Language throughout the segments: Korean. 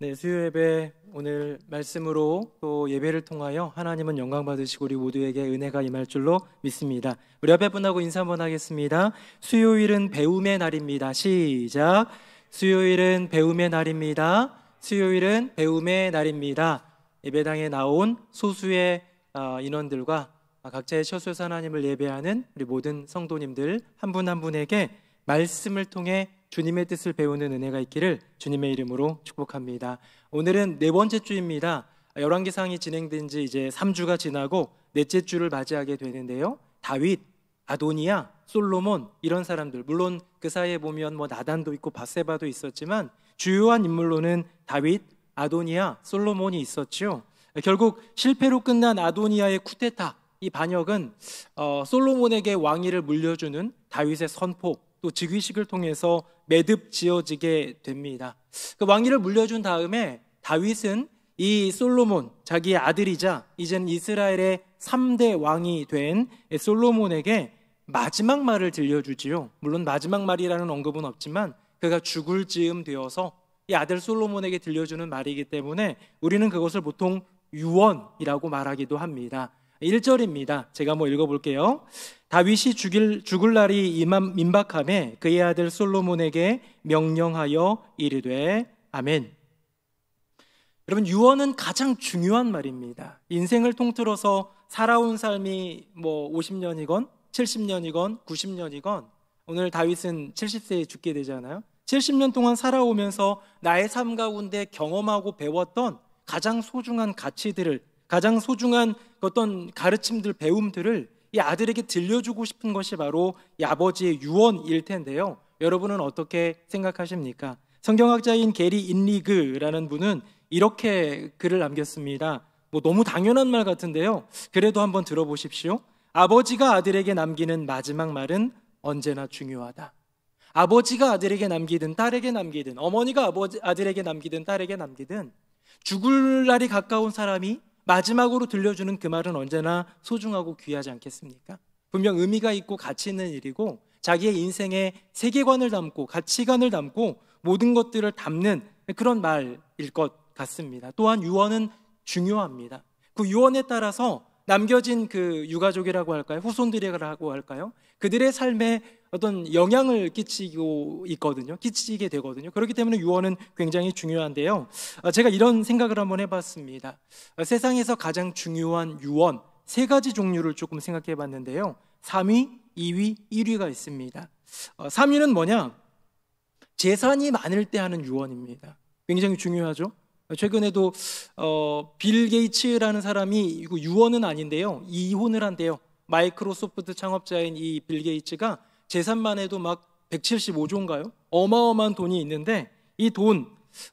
네, 수요 예배 오늘 말씀으로 또 예배를 통하여 하나님은 영광 받으시고 우리 모두에게 은혜가 임할 줄로 믿습니다. 우리 앞에 분하고 인사 한번 하겠습니다. 수요일은 배움의 날입니다. 시작. 수요일은 배움의 날입니다. 수요일은 배움의 날입니다. 예배당에 나온 소수의 아, 인원들과 각자의 처소에서 하나님을 예배하는 우리 모든 성도님들 한 분한 한 분에게 말씀을 통해 주님의 뜻을 배우는 은혜가 있기를 주님의 이름으로 축복합니다. 오늘은 네 번째 주입니다. 열왕기상이 진행된 지 이제 3주가 지나고 넷째 주를 맞이하게 되는데요. 다윗, 아도니아, 솔로몬 이런 사람들 물론 그 사이에 보면 뭐 나단도 있고 바세바도 있었지만 주요한 인물로는 다윗, 아도니아, 솔로몬이 있었지요. 결국 실패로 끝난 아도니아의 쿠데타 이 반역은 어, 솔로몬에게 왕위를 물려주는 다윗의 선포 또 즉위식을 통해서 매듭 지어지게 됩니다. 그 왕위를 물려준 다음에 다윗은 이 솔로몬 자기의 아들이자 이젠 이스라엘의 3대 왕이 된 솔로몬에게 마지막 말을 들려주지요. 물론 마지막 말이라는 언급은 없지만 그가 죽을 즈음 되어서 이 아들 솔로몬에게 들려주는 말이기 때문에 우리는 그것을 보통 유언이라고 말하기도 합니다. 1절입니다. 제가 한번 읽어볼게요. 다윗이 죽일, 죽을 날이 임함, 민박함에 그의 아들 솔로몬에게 명령하여 이르되 아멘. 여러분 유언은 가장 중요한 말입니다. 인생을 통틀어서 살아온 삶이 뭐 50년이건 70년이건 90년이건 오늘 다윗은 70세에 죽게 되잖아요. 70년 동안 살아오면서 나의 삶 가운데 경험하고 배웠던 가장 소중한 가치들을 가장 소중한 어떤 가르침들, 배움들을 이 아들에게 들려주고 싶은 것이 바로 이 아버지의 유언일 텐데요. 여러분은 어떻게 생각하십니까? 성경학자인 게리 인리그라는 분은 이렇게 글을 남겼습니다. 뭐 너무 당연한 말 같은데요. 그래도 한번 들어보십시오. 아버지가 아들에게 남기는 마지막 말은 언제나 중요하다. 아버지가 아들에게 남기든 딸에게 남기든 어머니가 아버지 아들에게 남기든 딸에게 남기든 죽을 날이 가까운 사람이 마지막으로 들려주는 그 말은 언제나 소중하고 귀하지 않겠습니까? 분명 의미가 있고 가치 있는 일이고 자기의 인생의 세계관을 담고 가치관을 담고 모든 것들을 담는 그런 말일 것 같습니다. 또한 유언은 중요합니다. 그 유언에 따라서 남겨진 그 유가족이라고 할까요? 후손들이라고 할까요? 그들의 삶에 어떤 영향을 끼치고 있거든요. 끼치게 되거든요. 그렇기 때문에 유언은 굉장히 중요한데요. 아, 제가 이런 생각을 한번 해봤습니다. 아, 세상에서 가장 중요한 유언 세 가지 종류를 조금 생각해 봤는데요. 3위, 2위, 1위가 있습니다. 3위는 아, 뭐냐? 재산이 많을 때 하는 유언입니다. 굉장히 중요하죠. 최근에도 어, 빌 게이츠라는 사람이 이거 유언은 아닌데요. 이혼을 한대요. 마이크로소프트 창업자인 이 빌 게이츠가 재산만 해도 막 175조인가요? 어마어마한 돈이 있는데 이 돈,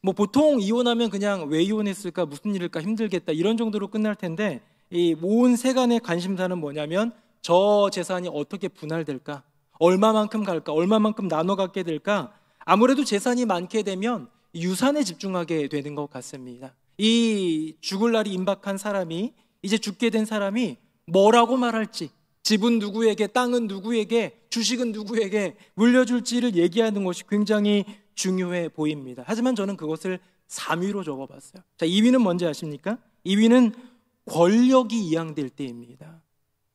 뭐 보통 이혼하면 그냥 왜 이혼했을까, 무슨 일일까, 힘들겠다 이런 정도로 끝날 텐데 이 모은 세간의 관심사는 뭐냐면 저 재산이 어떻게 분할될까, 얼마만큼 갈까, 얼마만큼 나눠 갖게 될까 아무래도 재산이 많게 되면 유산에 집중하게 되는 것 같습니다. 이 죽을 날이 임박한 사람이 이제 죽게 된 사람이 뭐라고 말할지, 집은 누구에게, 땅은 누구에게, 주식은 누구에게 물려줄지를 얘기하는 것이 굉장히 중요해 보입니다. 하지만 저는 그것을 3위로 적어봤어요. 자, 2위는 뭔지 아십니까? 2위는 권력이 이양될 때입니다.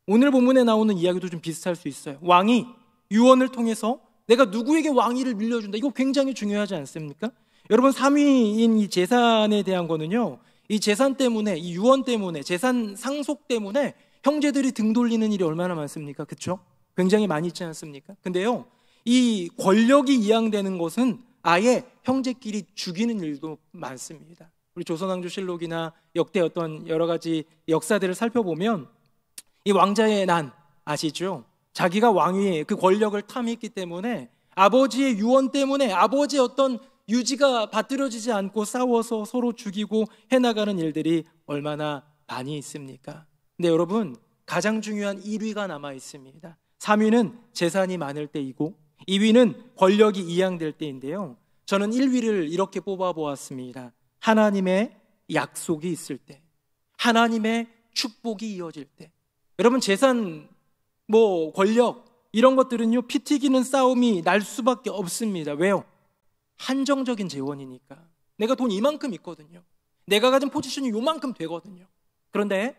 오늘 본문에 나오는 이야기도 좀 비슷할 수 있어요. 왕이 유언을 통해서 내가 누구에게 왕위를 밀려준다. 이거 굉장히 중요하지 않습니까? 여러분 3위인 이 재산에 대한 거는요. 이 재산 때문에 이 유언 때문에 재산 상속 때문에 형제들이 등 돌리는 일이 얼마나 많습니까? 그쵸 굉장히 많이 있지 않습니까? 근데요. 이 권력이 이양되는 것은 아예 형제끼리 죽이는 일도 많습니다. 우리 조선왕조실록이나 역대 어떤 여러 가지 역사들을 살펴보면 이 왕자의 난 아시죠? 자기가 왕위에 그 권력을 탐했기 때문에 아버지의 유언 때문에 아버지의 어떤 유지가 받들어지지 않고 싸워서 서로 죽이고 해나가는 일들이 얼마나 많이 있습니까? 근데 여러분 가장 중요한 1위가 남아 있습니다. 3위는 재산이 많을 때이고 2위는 권력이 이양될 때인데요. 저는 1위를 이렇게 뽑아 보았습니다. 하나님의 약속이 있을 때, 하나님의 축복이 이어질 때. 여러분 재산, 뭐 권력 이런 것들은요 피 튀기는 싸움이 날 수밖에 없습니다. 왜요? 한정적인 재원이니까. 내가 돈 이만큼 있거든요. 내가 가진 포지션이 요만큼 되거든요. 그런데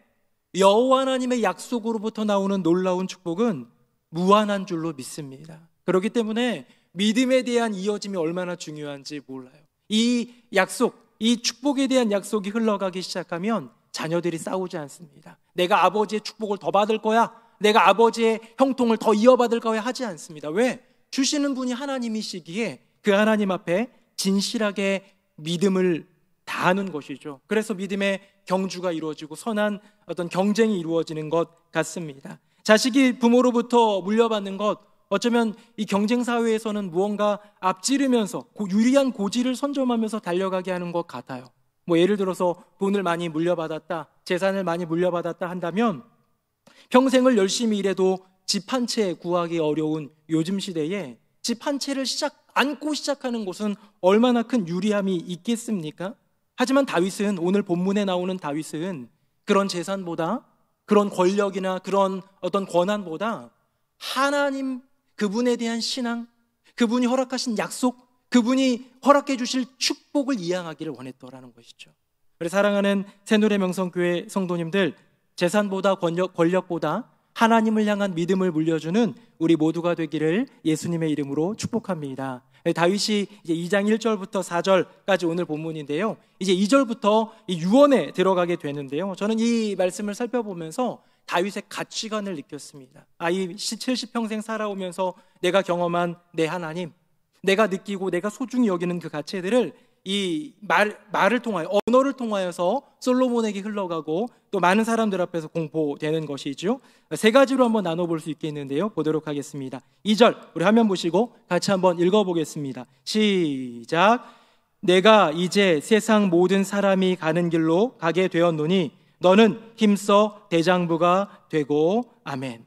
여호와 하나님의 약속으로부터 나오는 놀라운 축복은 무한한 줄로 믿습니다. 그렇기 때문에 믿음에 대한 이어짐이 얼마나 중요한지 몰라요. 이 약속, 이 축복에 대한 약속이 흘러가기 시작하면 자녀들이 싸우지 않습니다. 내가 아버지의 축복을 더 받을 거야. 내가 아버지의 형통을 더 이어받을 거야 하지 않습니다. 왜? 주시는 분이 하나님이시기에 그 하나님 앞에 진실하게 믿음을 다하는 것이죠. 그래서 믿음의 경주가 이루어지고 선한 어떤 경쟁이 이루어지는 것 같습니다. 자식이 부모로부터 물려받는 것 어쩌면 이 경쟁 사회에서는 무언가 앞지르면서 유리한 고지를 선점하면서 달려가게 하는 것 같아요. 뭐 예를 들어서 돈을 많이 물려받았다, 재산을 많이 물려받았다 한다면 평생을 열심히 일해도 집 한 채 구하기 어려운 요즘 시대에 집 한 채를 시작 안고 시작하는 곳은 얼마나 큰 유리함이 있겠습니까? 하지만 다윗은 오늘 본문에 나오는 다윗은 그런 재산보다 그런 권력이나 그런 어떤 권한보다 하나님 그분에 대한 신앙, 그분이 허락하신 약속, 그분이 허락해 주실 축복을 이양하기를 원했더라는 것이죠. 그래 사랑하는 새누리 명성교회 성도님들, 재산보다 권력, 권력보다 하나님을 향한 믿음을 물려주는 우리 모두가 되기를 예수님의 이름으로 축복합니다. 네, 다윗이 이제 2장 1절부터 4절까지 오늘 본문인데요. 이제 2절부터 유언에 들어가게 되는데요. 저는 이 말씀을 살펴보면서 다윗의 가치관을 느꼈습니다. 아, 이 70평생 살아오면서 내가 경험한 내 하나님, 내가 느끼고 내가 소중히 여기는 그 가치들을 이 말, 말을 통하여 언어를 통하여서 솔로몬에게 흘러가고 또 많은 사람들 앞에서 공포되는 것이죠. 세 가지로 한번 나눠볼 수 있겠는데요. 보도록 하겠습니다. 2절 우리 화면 보시고 같이 한번 읽어보겠습니다. 시작. 내가 이제 세상 모든 사람이 가는 길로 가게 되었노니 너는 힘써 대장부가 되고 아멘.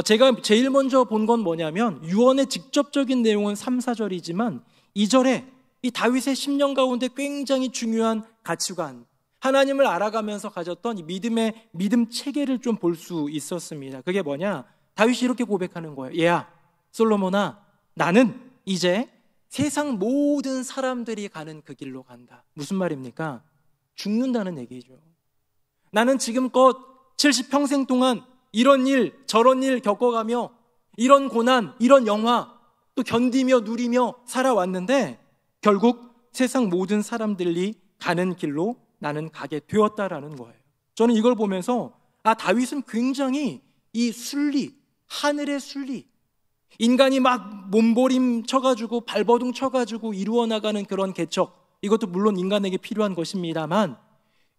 어, 제가 제일 먼저 본 건 뭐냐면 유언의 직접적인 내용은 3, 4절이지만 2절에 이 다윗의 10년 가운데 굉장히 중요한 가치관, 하나님을 알아가면서 가졌던 믿음의 믿음 체계를 좀 볼 수 있었습니다. 그게 뭐냐? 다윗이 이렇게 고백하는 거예요. 얘야, 솔로몬아, 나는 이제 세상 모든 사람들이 가는 그 길로 간다. 무슨 말입니까? 죽는다는 얘기죠. 나는 지금껏 70평생 동안 이런 일, 저런 일 겪어가며 이런 고난, 이런 영화 또 견디며 누리며 살아왔는데 결국 세상 모든 사람들이 가는 길로 나는 가게 되었다라는 거예요. 저는 이걸 보면서 아 다윗은 굉장히 이 순리 하늘의 순리 인간이 막 몸부림 쳐가지고 발버둥 쳐가지고 이루어 나가는 그런 개척 이것도 물론 인간에게 필요한 것입니다만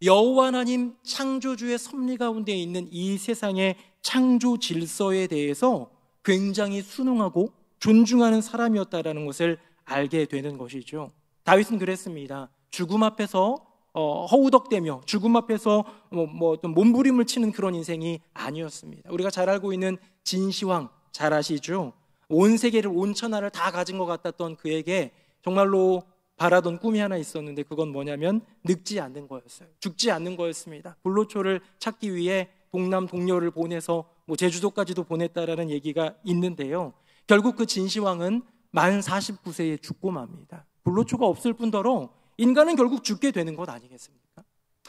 여호와 하나님 창조주의 섭리 가운데 있는 이 세상의 창조 질서에 대해서 굉장히 순응하고 존중하는 사람이었다라는 것을 알게 되는 것이죠. 다윗은 그랬습니다. 죽음 앞에서 어, 허우덕대며 죽음 앞에서 뭐, 뭐 어떤 몸부림을 치는 그런 인생이 아니었습니다. 우리가 잘 알고 있는 진시황 잘 아시죠? 온 세계를 온 천하를 다 가진 것 같았던 그에게 정말로 바라던 꿈이 하나 있었는데 그건 뭐냐면 늙지 않는 거였어요. 죽지 않는 거였습니다. 불로초를 찾기 위해 동남 동료를 보내서 뭐 제주도까지도 보냈다라는 얘기가 있는데요. 결국 그 진시황은 만 49세에 죽고 맙니다. 불로초가 없을 뿐더러 인간은 결국 죽게 되는 것 아니겠습니까?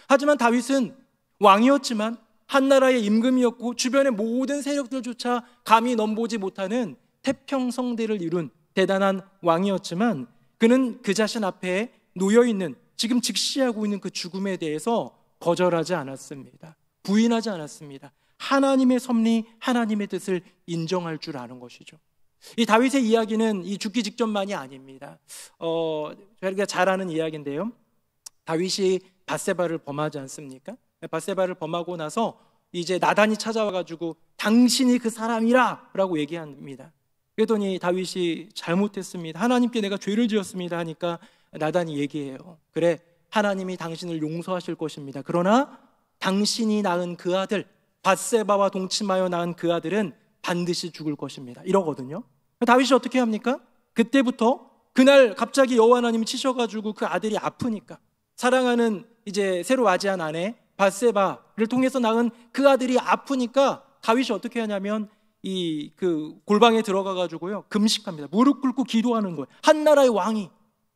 하지만 다윗은 왕이었지만 한 나라의 임금이었고 주변의 모든 세력들조차 감히 넘보지 못하는 태평성대를 이룬 대단한 왕이었지만 그는 그 자신 앞에 놓여 있는 지금 직시하고 있는 그 죽음에 대해서 거절하지 않았습니다. 부인하지 않았습니다. 하나님의 섭리, 하나님의 뜻을 인정할 줄 아는 것이죠. 이 다윗의 이야기는 이 죽기 직전만이 아닙니다. 어, 저희가 잘 아는 이야기인데요. 다윗이 바세바를 범하지 않습니까? 바세바를 범하고 나서 이제 나단이 찾아와 가지고 당신이 그 사람이라라고 얘기합니다. 그랬더니 다윗이 잘못했습니다. 하나님께 내가 죄를 지었습니다 하니까 나단이 얘기해요. 그래 하나님이 당신을 용서하실 것입니다. 그러나 당신이 낳은 그 아들 바세바와 동침하여 낳은 그 아들은 반드시 죽을 것입니다. 이러거든요. 다윗이 어떻게 합니까? 그때부터 그날 갑자기 여호와 하나님이 치셔가지고 그 아들이 아프니까 사랑하는 이제 새로 맞이한 아내 바세바를 통해서 낳은 그 아들이 아프니까 다윗이 어떻게 하냐면 이 그 골방에 들어가가지고요 금식합니다. 무릎 꿇고 기도하는 거예요. 한 나라의 왕이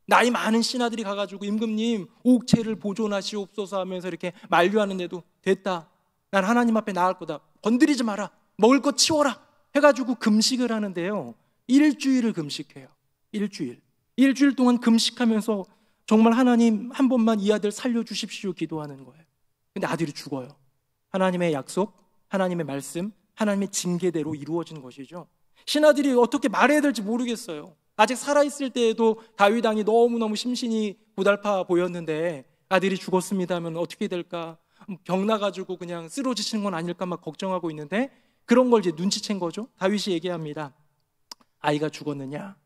나이 많은 신하들이 가가지고 임금님 옥체를 보존하시옵소서 하면서 이렇게 만류하는데도 됐다. 난 하나님 앞에 나갈 거다. 건드리지 마라. 먹을 것 치워라 해가지고 금식을 하는데요. 일주일을 금식해요. 일주일. 일주일 동안 금식하면서 정말 하나님 한 번만 이 아들 살려주십시오 기도하는 거예요. 근데 아들이 죽어요. 하나님의 약속, 하나님의 말씀, 하나님의 징계대로 이루어진 것이죠. 신하들이 어떻게 말해야 될지 모르겠어요. 아직 살아있을 때에도 다윗왕이 너무너무 심신이 고달파 보였는데 아들이 죽었습니다 하면 어떻게 될까? 음, 병나가지고 그냥 쓰러지시는 건 아닐까 막 걱정하고 있는데 그런 걸 이제 눈치챈 거죠. 다윗이 얘기합니다. 아이가 죽었느냐?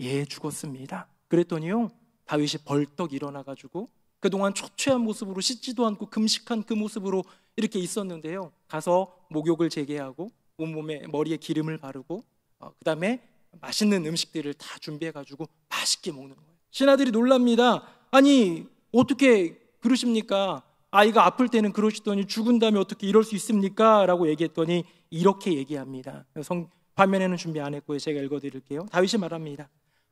예, 죽었습니다. 그랬더니요, 다윗이 벌떡 일어나가지고 그동안 초췌한 모습으로 씻지도 않고 금식한 그 모습으로 이렇게 있었는데요. 가서 목욕을 재개하고 온몸에 머리에 기름을 바르고 어, 그 다음에 맛있는 음식들을 다 준비해가지고 맛있게 먹는 거예요. 신하들이 놀랍니다. 아니 어떻게 그러십니까? 아이가 아플 때는 그러시더니 죽은 다음에 어떻게 이럴 수 있습니까? 라고 얘기했더니 이렇게 얘기합니다. 성, 반면에는 준비 안 했고요. 제가 읽어드릴게요. 다윗이 말합니다.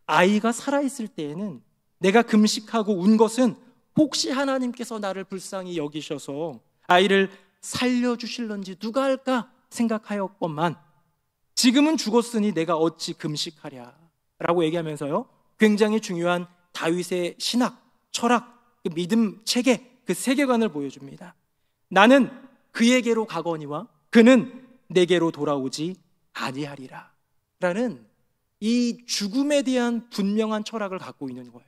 아이가 살아있을 때에는 내가 금식하고 운 것은 혹시 하나님께서 나를 불쌍히 여기셔서 아이를 살려주실런지 누가 할까 생각하였건만 지금은 죽었으니 내가 어찌 금식하랴 라고 얘기하면서요. 굉장히 중요한 다윗의 신학, 철학, 그 믿음 체계, 그 세계관을 보여줍니다. 나는 그에게로 가거니와 그는 내게로 돌아오지 아니하리라. 라는 이 죽음에 대한 분명한 철학을 갖고 있는 거예요.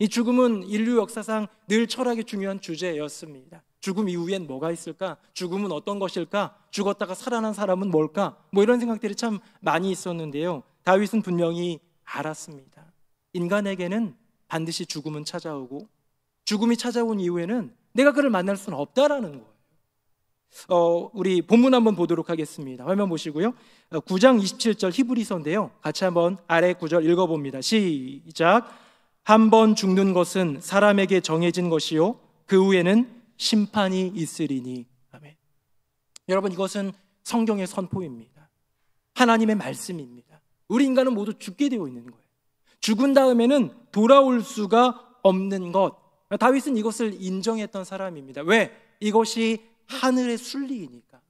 이 죽음은 인류 역사상 늘 철학의 중요한 주제였습니다. 죽음 이후엔 뭐가 있을까? 죽음은 어떤 것일까? 죽었다가 살아난 사람은 뭘까? 뭐 이런 생각들이 참 많이 있었는데요. 다윗은 분명히 알았습니다. 인간에게는 반드시 죽음은 찾아오고 죽음이 찾아온 이후에는 내가 그를 만날 수는 없다라는 거. 어, 우리 본문 한번 보도록 하겠습니다. 화면 보시고요. 9장 어, 27절 히브리서인데요. 같이 한번 아래 9절 읽어봅니다. 시작. 한 번 죽는 것은 사람에게 정해진 것이요. 그 후에는 심판이 있으리니. 아멘. 여러분, 이것은 성경의 선포입니다. 하나님의 말씀입니다. 우리 인간은 모두 죽게 되어 있는 거예요. 죽은 다음에는 돌아올 수가 없는 것. 다윗은 이것을 인정했던 사람입니다. 왜? 이것이 하늘의 순리이니까.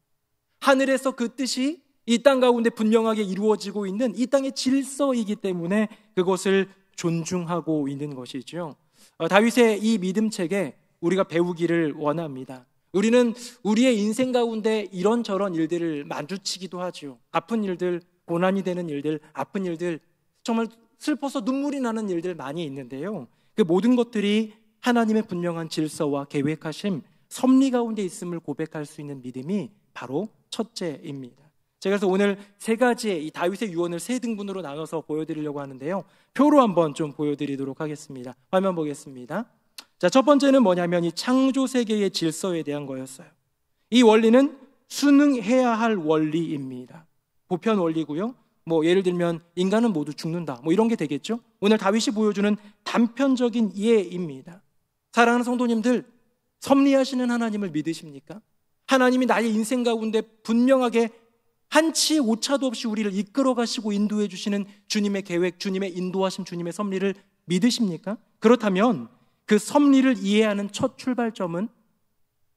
하늘에서 그 뜻이 이 땅 가운데 분명하게 이루어지고 있는 이 땅의 질서이기 때문에 그것을 존중하고 있는 것이죠. 어, 다윗의 이 믿음책에 우리가 배우기를 원합니다. 우리는 우리의 인생 가운데 이런저런 일들을 만주치기도하죠 아픈 일들, 고난이 되는 일들, 아픈 일들, 정말 슬퍼서 눈물이 나는 일들 많이 있는데요. 그 모든 것들이 하나님의 분명한 질서와 계획하심, 섭리 가운데 있음을 고백할 수 있는 믿음이 바로 첫째입니다. 제가 그래서 오늘 세 가지의 이 다윗의 유언을 세 등분으로 나눠서 보여드리려고 하는데요. 표로 한번 좀 보여드리도록 하겠습니다. 화면 보겠습니다. 자, 첫 번째는 뭐냐면 이 창조 세계의 질서에 대한 거였어요. 이 원리는 순응해야 할 원리입니다. 보편 원리고요. 뭐 예를 들면 인간은 모두 죽는다. 뭐 이런 게 되겠죠. 오늘 다윗이 보여주는 단편적인 예입니다. 사랑하는 성도님들, 섭리하시는 하나님을 믿으십니까? 하나님이 나의 인생 가운데 분명하게 한치 오차도 없이 우리를 이끌어 가시고 인도해 주시는 주님의 계획, 주님의 인도하심, 주님의 섭리를 믿으십니까? 그렇다면 그 섭리를 이해하는 첫 출발점은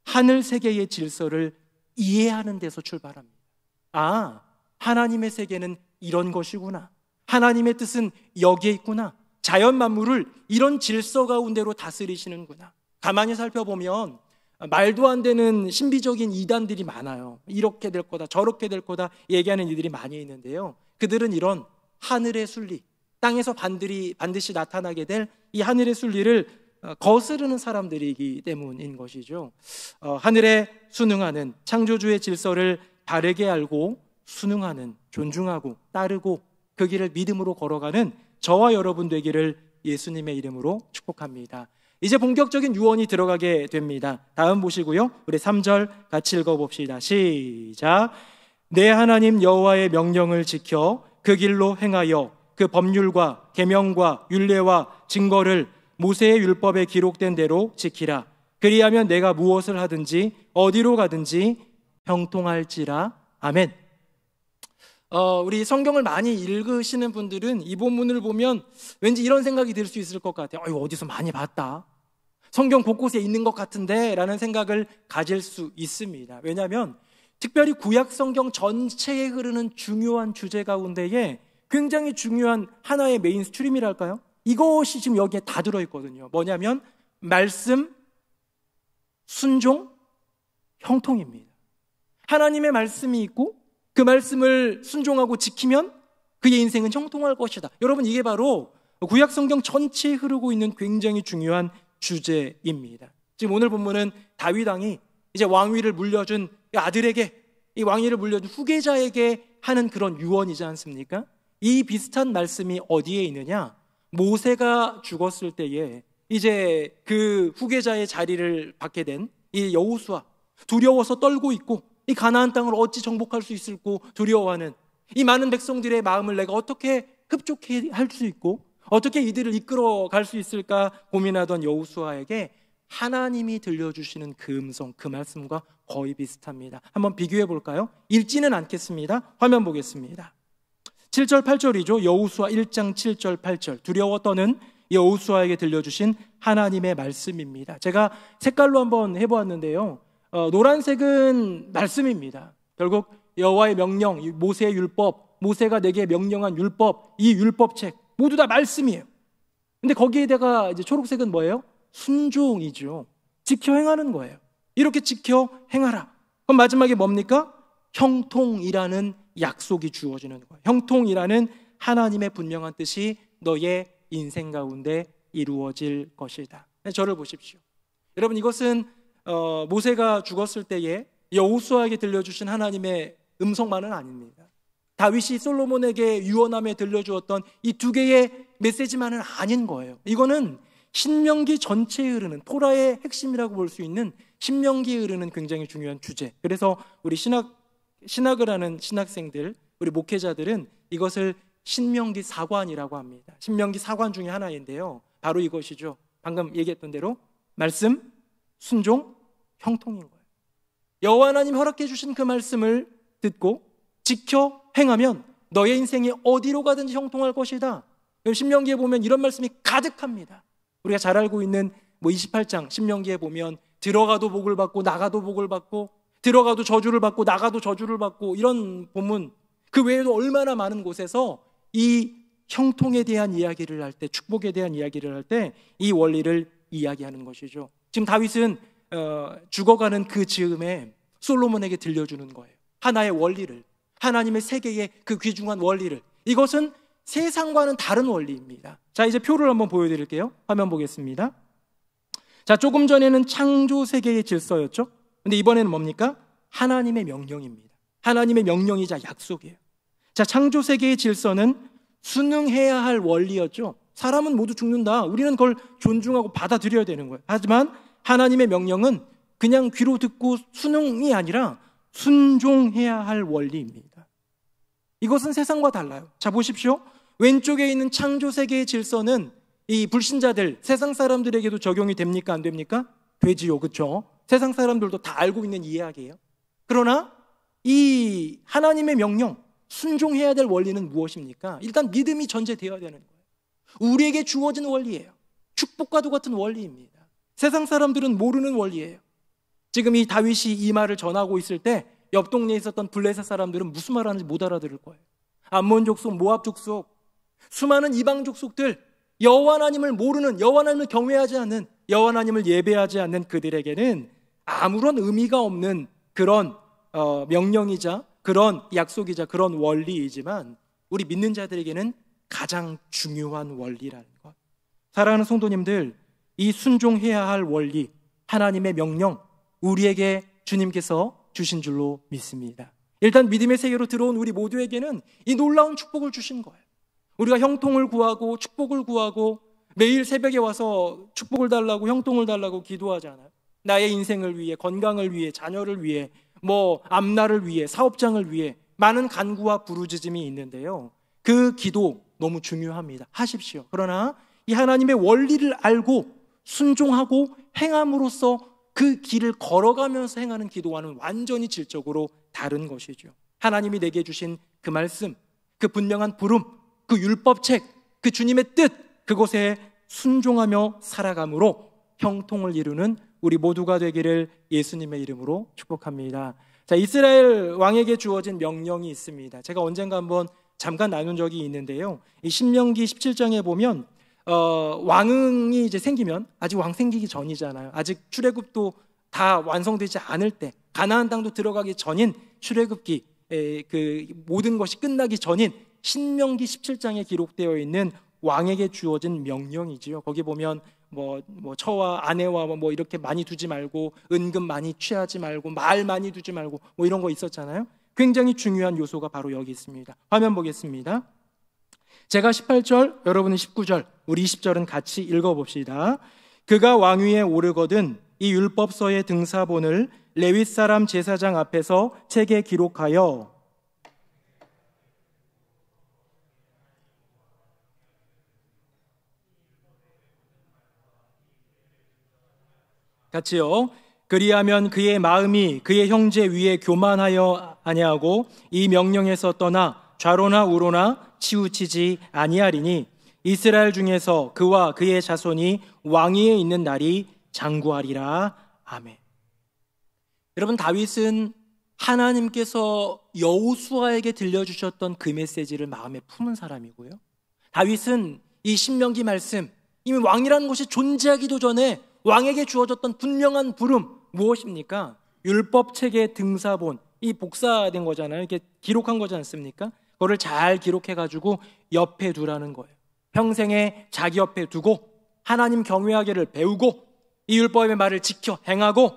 하늘 세계의 질서를 이해하는 데서 출발합니다. 아, 하나님의 세계는 이런 것이구나. 하나님의 뜻은 여기에 있구나. 자연 만물을 이런 질서 가운데로 다스리시는구나. 가만히 살펴보면 말도 안 되는 신비적인 이단들이 많아요. 이렇게 될 거다, 저렇게 될 거다 얘기하는 이들이 많이 있는데요. 그들은 이런 하늘의 순리, 땅에서 반드시, 반드시 나타나게 될 이 하늘의 순리를 어, 거스르는 사람들이기 때문인 것이죠. 어, 하늘에 순응하는 창조주의 질서를 바르게 알고 순응하는, 존중하고 따르고 그 길을 믿음으로 걸어가는 저와 여러분 되기를 예수님의 이름으로 축복합니다. 이제 본격적인 유언이 들어가게 됩니다. 다음 보시고요. 우리 3절 같이 읽어 봅시다. 시작. 내 하나님 여호와의 명령을 지켜 그 길로 행하여 그 법률과 계명과 윤례와 증거를 모세의 율법에 기록된 대로 지키라. 그리하면 내가 무엇을 하든지 어디로 가든지 형통할지라. 아멘. 어, 우리 성경을 많이 읽으시는 분들은 이 본문을 보면 왠지 이런 생각이 들 수 있을 것 같아요. 어, 어디서 많이 봤다. 성경 곳곳에 있는 것 같은데 라는 생각을 가질 수 있습니다. 왜냐하면 특별히 구약 성경 전체에 흐르는 중요한 주제 가운데에 굉장히 중요한 하나의 메인 스트림이랄까요? 이것이 지금 여기에 다 들어있거든요. 뭐냐면 말씀, 순종, 형통입니다. 하나님의 말씀이 있고 그 말씀을 순종하고 지키면 그의 인생은 형통할 것이다. 여러분 이게 바로 구약 성경 전체에 흐르고 있는 굉장히 중요한 주제입니다. 지금 오늘 본문은 다윗 왕이 이제 왕위를 물려준 아들에게 이 왕위를 물려준 후계자에게 하는 그런 유언이지 않습니까? 이 비슷한 말씀이 어디에 있느냐? 모세가 죽었을 때에 이제 그 후계자의 자리를 받게 된 이 여호수아 두려워서 떨고 있고 이 가나안 땅을 어찌 정복할 수 있을고 두려워하는 이 많은 백성들의 마음을 내가 어떻게 흡족해 할수 있고 어떻게 이들을 이끌어 갈 수 있을까 고민하던 여우수아에게 하나님이 들려주시는 그 음성, 그 말씀과 거의 비슷합니다. 한번 비교해 볼까요? 읽지는 않겠습니다. 화면 보겠습니다. 7절 8절이죠. 여우수아 1장 7절 8절. 두려워 떠는 여우수아에게 들려주신 하나님의 말씀입니다. 제가 색깔로 한번 해보았는데요. 어, 노란색은 말씀입니다. 결국 여호와의 명령, 모세의 율법, 모세가 내게 명령한 율법, 이 율법책. 모두 다 말씀이에요. 근데 거기에다가 이제 초록색은 뭐예요? 순종이죠. 지켜 행하는 거예요. 이렇게 지켜 행하라. 그럼 마지막에 뭡니까? 형통이라는 약속이 주어지는 거예요. 형통이라는 하나님의 분명한 뜻이 너의 인생 가운데 이루어질 것이다. 네, 저를 보십시오. 여러분 이것은 어, 모세가 죽었을 때에 여호수아에게 들려주신 하나님의 음성만은 아닙니다. 다윗이 솔로몬에게 유언함에 들려주었던 이 두 개의 메시지만은 아닌 거예요. 이거는 신명기 전체에 흐르는 토라의 핵심이라고 볼 수 있는 신명기에 흐르는 굉장히 중요한 주제. 그래서 우리 신학 신학을 하는 신학생들, 우리 목회자들은 이것을 신명기 사관이라고 합니다. 신명기 사관 중의 하나인데요. 바로 이것이죠. 방금 얘기했던 대로 말씀, 순종, 형통인 거예요. 여호와 하나님 허락해 주신 그 말씀을 듣고 지켜 행하면 너의 인생이 어디로 가든지 형통할 것이다. 신명기에 보면 이런 말씀이 가득합니다. 우리가 잘 알고 있는 뭐 28장 신명기에 보면 들어가도 복을 받고 나가도 복을 받고 들어가도 저주를 받고 나가도 저주를 받고 이런 본문 그 외에도 얼마나 많은 곳에서 이 형통에 대한 이야기를 할 때 축복에 대한 이야기를 할 때 이 원리를 이야기하는 것이죠. 지금 다윗은 어, 죽어가는 그 즈음에 솔로몬에게 들려주는 거예요. 하나의 원리를 하나님의 세계의 그 귀중한 원리를 이것은 세상과는 다른 원리입니다. 자, 이제 표를 한번 보여드릴게요. 화면 보겠습니다. 자, 조금 전에는 창조 세계의 질서였죠. 근데 이번에는 뭡니까? 하나님의 명령입니다. 하나님의 명령이자 약속이에요. 자, 창조 세계의 질서는 순응해야 할 원리였죠. 사람은 모두 죽는다. 우리는 그걸 존중하고 받아들여야 되는 거예요. 하지만 하나님의 명령은 그냥 귀로 듣고 순응이 아니라 순종해야 할 원리입니다. 이것은 세상과 달라요. 자, 보십시오. 왼쪽에 있는 창조 세계의 질서는 이 불신자들, 세상 사람들에게도 적용이 됩니까? 안 됩니까? 되지요. 그쵸? 세상 사람들도 다 알고 있는 이야기예요. 그러나 이 하나님의 명령, 순종해야 될 원리는 무엇입니까? 일단 믿음이 전제되어야 되는 거예요. 우리에게 주어진 원리예요. 축복과도 같은 원리입니다. 세상 사람들은 모르는 원리예요. 지금 이 다윗이 이 말을 전하고 있을 때옆 동네에 있었던 블레셋 사람들은 무슨 말 하는지 못 알아들을 거예요. 암몬 족속, 모압 족속, 수많은 이방 족속들 여호와 하나님을 모르는 여호와 하나님을 경외하지 않는 여호와 하나님을 예배하지 않는 그들에게는 아무런 의미가 없는 그런 어, 명령이자 그런 약속이자 그런 원리이지만 우리 믿는 자들에게는 가장 중요한 원리라는 것. 사랑하는 성도님들, 이 순종해야 할 원리, 하나님의 명령, 우리에게 주님께서 주신 줄로 믿습니다. 일단 믿음의 세계로 들어온 우리 모두에게는 이 놀라운 축복을 주신 거예요. 우리가 형통을 구하고 축복을 구하고 매일 새벽에 와서 축복을 달라고 형통을 달라고 기도하잖아요. 나의 인생을 위해, 건강을 위해, 자녀를 위해, 뭐 앞날을 위해, 사업장을 위해 많은 간구와 부르짖음이 있는데요. 그 기도 너무 중요합니다. 하십시오. 그러나 이 하나님의 원리를 알고 순종하고 행함으로써 그 길을 걸어가면서 행하는 기도와는 완전히 질적으로 다른 것이죠. 하나님이 내게 주신 그 말씀, 그 분명한 부름, 그 율법책, 그 주님의 뜻, 그곳에 순종하며 살아감으로 형통을 이루는 우리 모두가 되기를 예수님의 이름으로 축복합니다. 자, 이스라엘 왕에게 주어진 명령이 있습니다. 제가 언젠가 한번 잠깐 나눈 적이 있는데요. 이 신명기 17장에 보면 어, 왕이 이제 생기면 아직 왕 생기기 전이잖아요. 아직 출애굽도 다 완성되지 않을 때 가나안 땅도 들어가기 전인 출애굽기 그 모든 것이 끝나기 전인 신명기 17장에 기록되어 있는 왕에게 주어진 명령이지요. 거기 보면 뭐, 뭐 처와 아내와 뭐, 뭐 이렇게 많이 두지 말고 은근 많이 취하지 말고 말 많이 두지 말고 뭐 이런 거 있었잖아요. 굉장히 중요한 요소가 바로 여기 있습니다. 화면 보겠습니다. 제가 18절, 여러분은 19절, 우리 20절은 같이 읽어봅시다. 그가 왕위에 오르거든 이 율법서의 등사본을 레윗 사람 제사장 앞에서 책에 기록하여 같이요. 그리하면 그의 마음이 그의 형제 위에 교만하여 아니하고 이 명령에서 떠나 좌로나 우로나 치우치지 아니하리니 이스라엘 중에서 그와 그의 자손이 왕위에 있는 날이 장구하리라. 아멘. 여러분 다윗은 하나님께서 여호수아에게 들려주셨던 그 메시지를 마음에 품은 사람이고요. 다윗은 이 신명기 말씀 이미 왕이라는 것이 존재하기도 전에 왕에게 주어졌던 분명한 부름 무엇입니까? 율법 체계 등사본 이 복사된 거잖아요. 이게 렇 기록한 거지 않습니까? 그거를 잘 기록해 가지고 옆에 두라는 거예요. 평생에 자기 옆에 두고 하나님 경외하기를 배우고 이 율법의 말을 지켜 행하고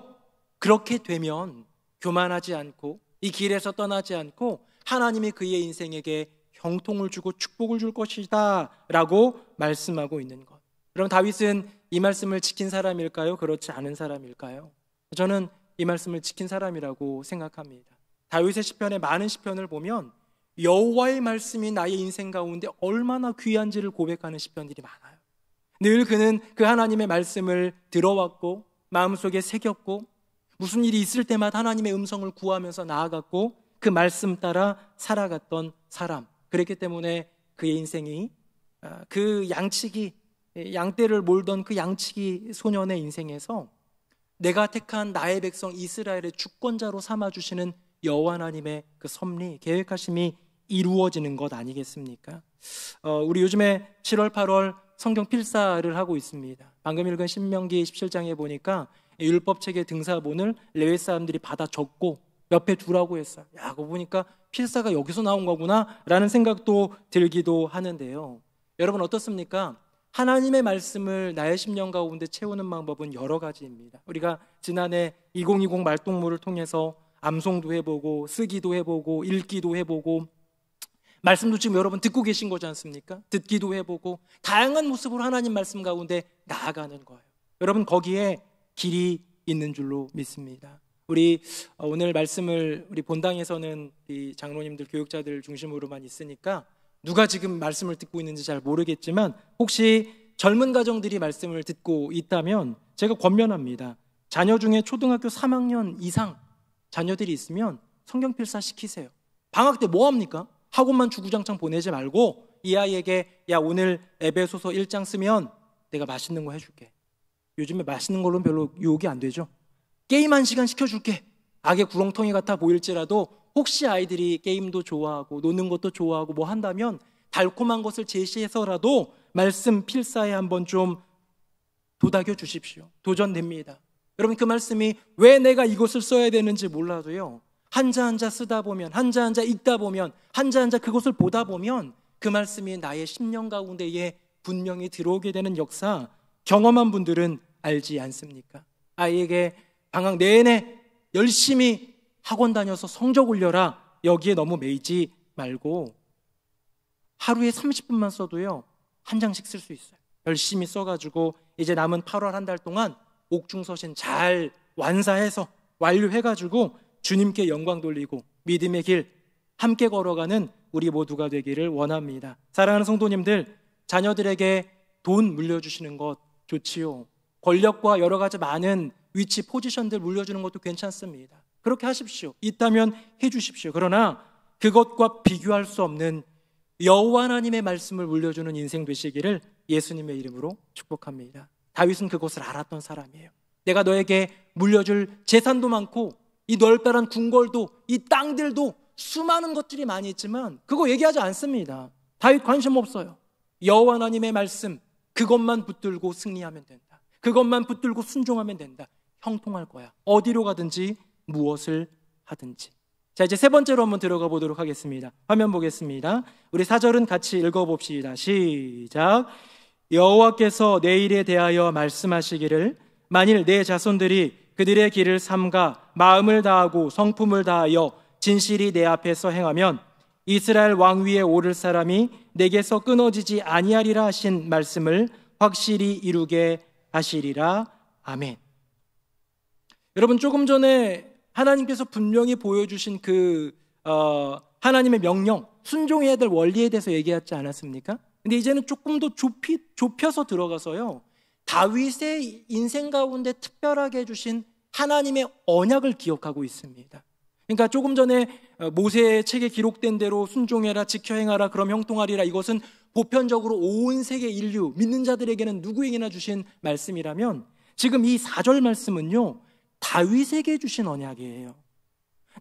그렇게 되면 교만하지 않고 이 길에서 떠나지 않고 하나님이 그의 인생에게 형통을 주고 축복을 줄 것이다라고 말씀하고 있는 것. 그럼 다윗은 이 말씀을 지킨 사람일까요? 그렇지 않은 사람일까요? 저는 이 말씀을 지킨 사람이라고 생각합니다. 다윗의 시편의 많은 시편을 보면 여호와의 말씀이 나의 인생 가운데 얼마나 귀한지를 고백하는 시편들이 많아요. 늘 그는 그 하나님의 말씀을 들어왔고 마음속에 새겼고 무슨 일이 있을 때마다 하나님의 음성을 구하면서 나아갔고 그 말씀 따라 살아갔던 사람. 그랬기 때문에 그의 인생이 어, 그 양치기 예, 양떼를 몰던 그 양치기 소년의 인생에서 내가 택한 나의 백성 이스라엘의 주권자로 삼아 주시는 여호와 하나님의 그 섭리 계획하심이 이루어지는 것 아니겠습니까? 어, 우리 요즘에 7월 8월 성경 필사를 하고 있습니다. 방금 읽은 신명기 17장에 보니까 율법책의 등사본을 레위 사람들이 받아 적고 옆에 두라고 했어요. 야, 그거 보니까 필사가 여기서 나온 거구나라는 생각도 들기도 하는데요. 여러분 어떻습니까? 하나님의 말씀을 나의 심령 가운데 채우는 방법은 여러 가지입니다. 우리가 지난해 2020 말동무를 통해서 암송도 해보고 쓰기도 해보고 읽기도 해보고 말씀도 지금 여러분 듣고 계신 거지 않습니까? 듣기도 해보고 다양한 모습으로 하나님 말씀 가운데 나아가는 거예요. 여러분 거기에 길이 있는 줄로 믿습니다. 우리 어, 오늘 말씀을 우리 본당에서는 이 장로님들 교육자들 중심으로만 있으니까 누가 지금 말씀을 듣고 있는지 잘 모르겠지만 혹시 젊은 가정들이 말씀을 듣고 있다면 제가 권면합니다. 자녀 중에 초등학교 3학년 이상 자녀들이 있으면 성경 필사 시키세요. 방학 때 뭐 합니까? 학원만 주구장창 보내지 말고 이 아이에게 야 오늘 에베소서 1장 쓰면 내가 맛있는 거 해줄게. 요즘에 맛있는 걸로는 별로 유혹이 안 되죠. 게임 한 시간 시켜줄게. 악의 구렁텅이 같아 보일지라도 혹시 아이들이 게임도 좋아하고 노는 것도 좋아하고 뭐 한다면 달콤한 것을 제시해서라도 말씀 필사에 한번 좀 도닥여 주십시오. 도전됩니다. 여러분 그 말씀이 왜 내가 이것을 써야 되는지 몰라도요. 한자 한자 쓰다 보면 한자 한자 읽다 보면 한자 한자 그것을 보다 보면 그 말씀이 나의 심령 가운데에 분명히 들어오게 되는 역사 경험한 분들은 알지 않습니까? 아이에게 방학 내내 열심히 학원 다녀서 성적 올려라 여기에 너무 매이지 말고 하루에 30분만 써도요 한 장씩 쓸 수 있어요 열심히 써가지고 이제 남은 8월 한 달 동안 옥중서신 잘 완사해서 완료해가지고 주님께 영광 돌리고 믿음의 길 함께 걸어가는 우리 모두가 되기를 원합니다. 사랑하는 성도님들, 자녀들에게 돈 물려주시는 것 좋지요. 권력과 여러 가지 많은 위치, 포지션들 물려주는 것도 괜찮습니다. 그렇게 하십시오. 있다면 해주십시오. 그러나 그것과 비교할 수 없는 여호와 하나님의 말씀을 물려주는 인생 되시기를 예수님의 이름으로 축복합니다. 다윗은 그것을 알았던 사람이에요. 내가 너에게 물려줄 재산도 많고 이 널빼란 궁궐도 이 땅들도 수많은 것들이 많이 있지만 그거 얘기하지 않습니다. 다윗 관심 없어요. 여호와 하나님의 말씀 그것만 붙들고 승리하면 된다. 그것만 붙들고 순종하면 된다. 형통할 거야. 어디로 가든지 무엇을 하든지. 자, 이제 세 번째로 한번 들어가 보도록 하겠습니다. 화면 보겠습니다. 우리 사절은 같이 읽어 봅시다. 시작. 여호와께서 내일에 대하여 말씀하시기를 만일 내 자손들이 그들의 길을 삼가 마음을 다하고 성품을 다하여 진실이 내 앞에서 행하면 이스라엘 왕 위에 오를 사람이 내게서 끊어지지 아니하리라 하신 말씀을 확실히 이루게 하시리라 아멘. 여러분 조금 전에 하나님께서 분명히 보여주신 그 어, 하나님의 명령 순종해야 될 원리에 대해서 얘기하지 않았습니까? 근데 이제는 조금 더 좁히, 좁혀서 들어가서요. 다윗의 인생 가운데 특별하게 해주신 하나님의 언약을 기억하고 있습니다. 그러니까 조금 전에 어, 모세의 책에 기록된 대로 순종해라, 지켜 행하라, 그럼 형통하리라. 이것은 보편적으로 온 세계 인류, 믿는 자들에게는 누구에게나 주신 말씀이라면 지금 이 4절 말씀은요. 다윗에게 주신 언약이에요.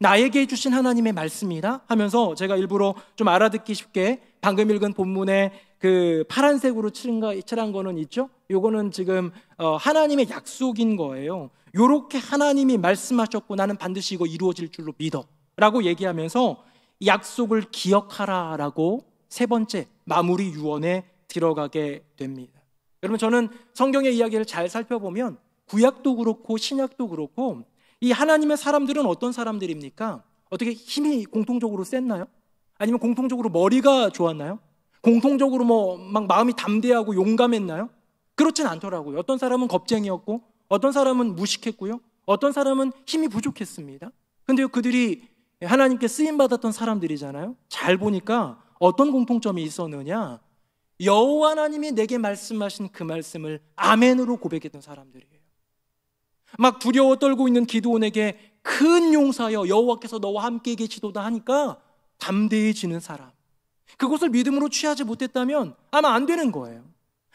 나에게 주신 하나님의 말씀이다 하면서 제가 일부러 좀 알아듣기 쉽게 방금 읽은 본문의 그 파란색으로 칠한, 거, 칠한 거는 있죠? 요거는 지금 어, 하나님의 약속인 거예요. 요렇게 하나님이 말씀하셨고 나는 반드시 이거 이루어질 줄로 믿어. 라고 얘기하면서 약속을 기억하라 라고 세 번째 마무리 유언에 들어가게 됩니다. 여러분 저는 성경의 이야기를 잘 살펴보면 구약도 그렇고 신약도 그렇고 이 하나님의 사람들은 어떤 사람들입니까? 어떻게 힘이 공통적으로 셌나요? 아니면 공통적으로 머리가 좋았나요? 공통적으로 뭐 막 마음이 담대하고 용감했나요? 그렇진 않더라고요. 어떤 사람은 겁쟁이였고, 어떤 사람은 무식했고요. 어떤 사람은 힘이 부족했습니다. 근데 그들이 하나님께 쓰임 받았던 사람들이잖아요. 잘 보니까 어떤 공통점이 있었느냐? 여호와 하나님이 내게 말씀하신 그 말씀을 아멘으로 고백했던 사람들이에요. 막 두려워 떨고 있는 기드온에게 큰 용사여 여호와께서 너와 함께 계시도다 하니까 담대해지는 사람. 그것을 믿음으로 취하지 못했다면 아마 안 되는 거예요.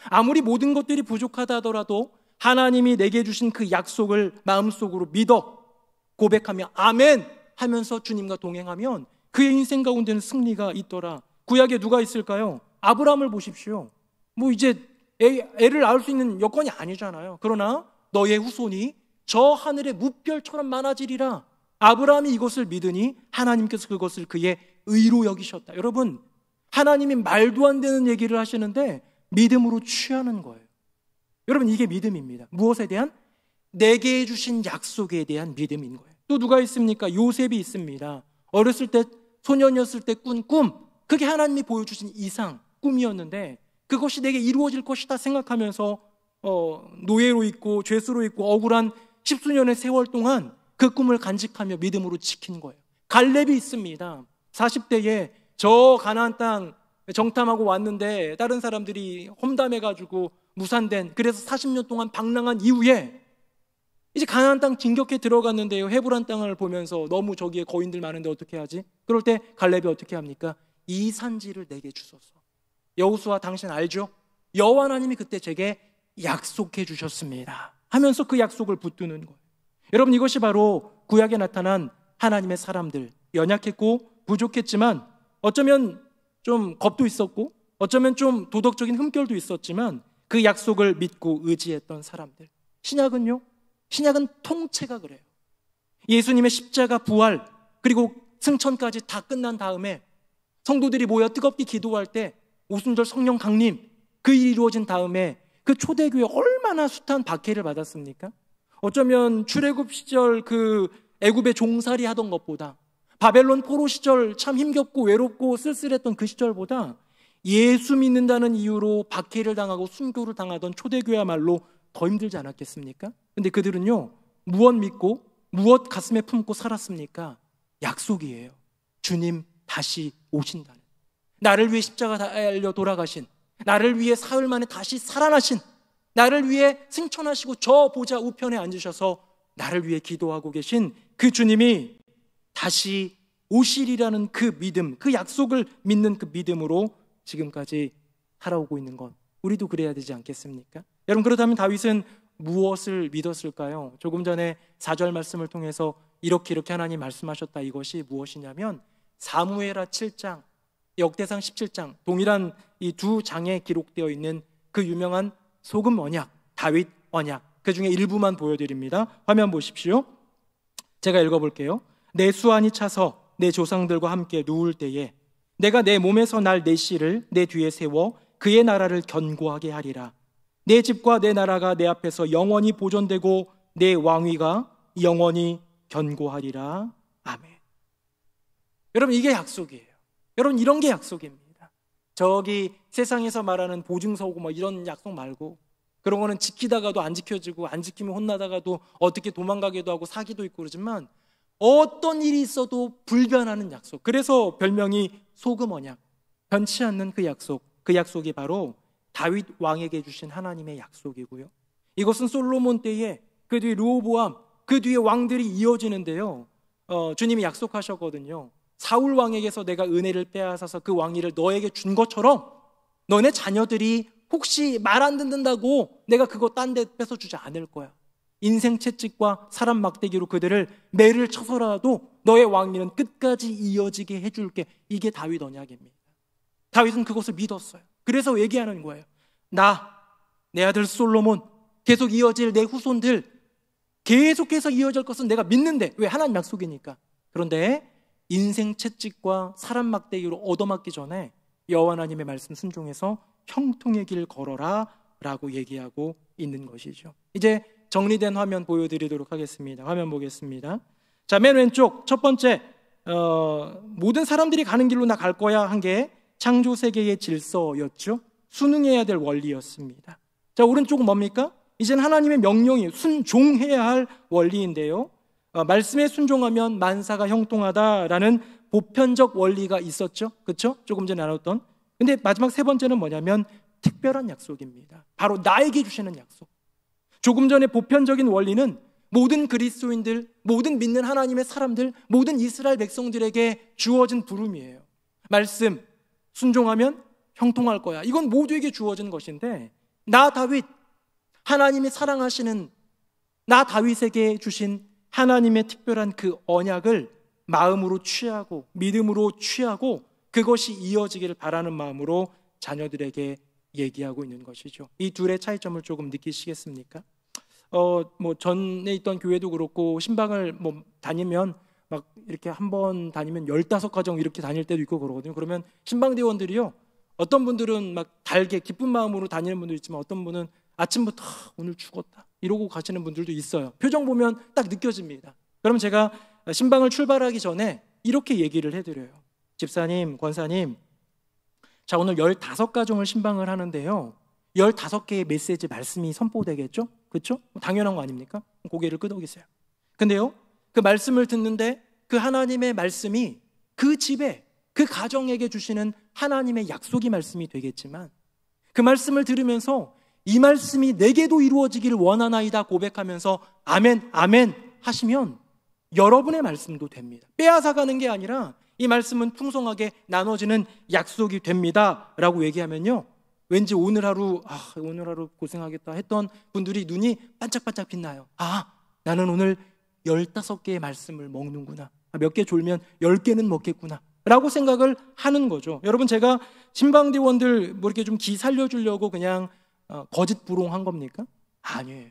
아무리 모든 것들이 부족하다 하더라도 하나님이 내게 주신 그 약속을 마음속으로 믿어 고백하며 아멘 하면서 주님과 동행하면 그의 인생 가운데는 승리가 있더라. 구약에 누가 있을까요? 아브라함을 보십시오. 뭐 이제 애, 애를 낳을 수 있는 여건이 아니잖아요. 그러나 너의 후손이 저 하늘의 무별처럼 많아지리라. 아브라함이 이것을 믿으니 하나님께서 그것을 그의 의로 여기셨다. 여러분, 하나님이 말도 안 되는 얘기를 하시는데 믿음으로 취하는 거예요. 여러분, 이게 믿음입니다. 무엇에 대한? 내게 해주신 약속에 대한 믿음인 거예요. 또 누가 있습니까? 요셉이 있습니다. 어렸을 때, 소년이었을 때 꾼 꿈. 그게 하나님이 보여주신 이상, 꿈이었는데 그것이 내게 이루어질 것이다 생각하면서 어, 노예로 있고 죄수로 있고 억울한 십수년의 세월 동안 그 꿈을 간직하며 믿음으로 지킨 거예요. 갈렙이 있습니다. 40대에 저 가나안 땅 정탐하고 왔는데 다른 사람들이 험담해 가지고 무산된 그래서 40년 동안 방랑한 이후에 이제 가나안 땅 진격해 들어갔는데요. 헤브란 땅을 보면서 너무 저기에 거인들 많은데 어떻게 하지? 그럴 때 갈렙이 어떻게 합니까? 이 산지를 내게 주소서. 여호수아 당신 알죠? 여호와 하나님이 그때 제게 약속해 주셨습니다. 하면서 그 약속을 붙드는 거예요. 여러분 이것이 바로 구약에 나타난 하나님의 사람들 연약했고 부족했지만 어쩌면 좀 겁도 있었고 어쩌면 좀 도덕적인 흠결도 있었지만 그 약속을 믿고 의지했던 사람들. 신약은요? 신약은 통째가 그래요. 예수님의 십자가 부활 그리고 승천까지 다 끝난 다음에 성도들이 모여 뜨겁게 기도할 때 오순절 성령 강림 그 일이 이루어진 다음에 그 초대교회 얼마나 숱한 박해를 받았습니까? 어쩌면 출애굽 시절 그 애굽의 종살이 하던 것보다 바벨론 포로 시절 참 힘겹고 외롭고 쓸쓸했던 그 시절보다 예수 믿는다는 이유로 박해를 당하고 순교를 당하던 초대교야말로 더 힘들지 않았겠습니까? 근데 그들은요, 무엇 믿고 무엇 가슴에 품고 살았습니까? 약속이에요. 주님 다시 오신다는. 나를 위해 십자가 달려 돌아가신, 나를 위해 사흘 만에 다시 살아나신, 나를 위해 승천하시고 저 보좌 우편에 앉으셔서 나를 위해 기도하고 계신 그 주님이 다시 오실이라는 그 믿음, 그 약속을 믿는 그 믿음으로 지금까지 살아오고 있는 것. 우리도 그래야 되지 않겠습니까? 여러분 그렇다면 다윗은 무엇을 믿었을까요? 조금 전에 사절 말씀을 통해서 이렇게 이렇게 하나님 말씀하셨다 이것이 무엇이냐면 사무에라 7장, 역대상 17장 동일한 이 두 장에 기록되어 있는 그 유명한 소금 언약, 다윗 언약 그 중에 일부만 보여드립니다. 화면 보십시오. 제가 읽어볼게요. 내 수완이 차서 내 조상들과 함께 누울 때에 내가 내 몸에서 날 내 씨를 내 뒤에 세워 그의 나라를 견고하게 하리라. 내 집과 내 나라가 내 앞에서 영원히 보존되고 내 왕위가 영원히 견고하리라. 아멘. 여러분 이게 약속이에요. 여러분 이런 게 약속입니다. 저기 세상에서 말하는 보증서고 뭐 이런 약속 말고 그런 거는 지키다가도 안 지켜지고 안 지키면 혼나다가도 어떻게 도망가기도 하고 사기도 있고 그러지만 어떤 일이 있어도 불변하는 약속. 그래서 별명이 소금 언약. 변치 않는 그 약속. 그 약속이 바로 다윗 왕에게 주신 하나님의 약속이고요. 이것은 솔로몬 때에 그 뒤에 르보암그 뒤에 왕들이 이어지는데요. 어, 주님이 약속하셨거든요. 사울 왕에게서 내가 은혜를 빼앗아서 그 왕위를 너에게 준 것처럼 너네 자녀들이 혹시 말 안 듣는다고 내가 그거 딴 데 뺏어 주지 않을 거야. 인생 채찍과 사람 막대기로 그들을 매를 쳐서라도 너의 왕위는 끝까지 이어지게 해줄게. 이게 다윗 언약입니다. 다윗은 그것을 믿었어요. 그래서 얘기하는 거예요. 나, 내 아들 솔로몬, 계속 이어질 내 후손들, 계속해서 이어질 것은 내가 믿는데, 왜? 하나님 약속이니까. 그런데 인생 채찍과 사람 막대기로 얻어맞기 전에 여호와 하나님의 말씀 순종해서 형통의 길 걸어라 라고 얘기하고 있는 것이죠. 이제 정리된 화면 보여드리도록 하겠습니다. 화면 보겠습니다. 자, 맨 왼쪽 첫 번째 어, 모든 사람들이 가는 길로 나 갈 거야 한 게 창조 세계의 질서였죠. 순응해야 될 원리였습니다. 자, 오른쪽은 뭡니까? 이젠 하나님의 명령이 순종해야 할 원리인데요. 어, 말씀에 순종하면 만사가 형통하다라는 보편적 원리가 있었죠. 그렇죠? 조금 전에 나눴던. 근데 마지막 세 번째는 뭐냐면 특별한 약속입니다. 바로 나에게 주시는 약속. 조금 전에 보편적인 원리는 모든 그리스도인들, 모든 믿는 하나님의 사람들, 모든 이스라엘 백성들에게 주어진 부름이에요. 말씀, 순종하면 형통할 거야. 이건 모두에게 주어진 것인데, 나 다윗, 하나님이 사랑하시는 나 다윗에게 주신 하나님의 특별한 그 언약을 마음으로 취하고, 믿음으로 취하고, 그것이 이어지기를 바라는 마음으로 자녀들에게 얘기하고 있는 것이죠. 이 둘의 차이점을 조금 느끼시겠습니까? 어, 뭐 전에 있던 교회도 그렇고 신방을 뭐 다니면 막 이렇게 한 번 다니면 열다섯 가정 이렇게 다닐 때도 있고 그러거든요. 그러면 신방 대원들이요. 어떤 분들은 막 달게 기쁜 마음으로 다니는 분도 있지만 어떤 분은 아침부터 아, 오늘 죽었다 이러고 가시는 분들도 있어요. 표정 보면 딱 느껴집니다. 그럼 제가 신방을 출발하기 전에 이렇게 얘기를 해드려요. 집사님, 권사님, 자, 오늘 15가정을 신방을 하는데요. 15개의 메시지 말씀이 선포되겠죠? 그렇죠? 당연한 거 아닙니까? 고개를 끄덕이세요. 근데요. 그 말씀을 듣는데 그 하나님의 말씀이 그 집에 그 가정에게 주시는 하나님의 약속이 말씀이 되겠지만 그 말씀을 들으면서 이 말씀이 내게도 이루어지기를 원하나이다 고백하면서 아멘 아멘 하시면 여러분의 말씀도 됩니다. 빼앗아가는 게 아니라 이 말씀은 풍성하게 나눠지는 약속이 됩니다. 라고 얘기하면요. 왠지 오늘 하루, 아, 오늘 하루 고생하겠다 했던 분들이 눈이 반짝반짝 빛나요. 아, 나는 오늘 15개의 말씀을 먹는구나. 아, 몇개 졸면 10개는 먹겠구나. 라고 생각을 하는 거죠. 여러분, 제가 신방대원들 뭐 이렇게 좀 기 살려주려고 그냥 어, 거짓 부롱한 겁니까? 아니에요.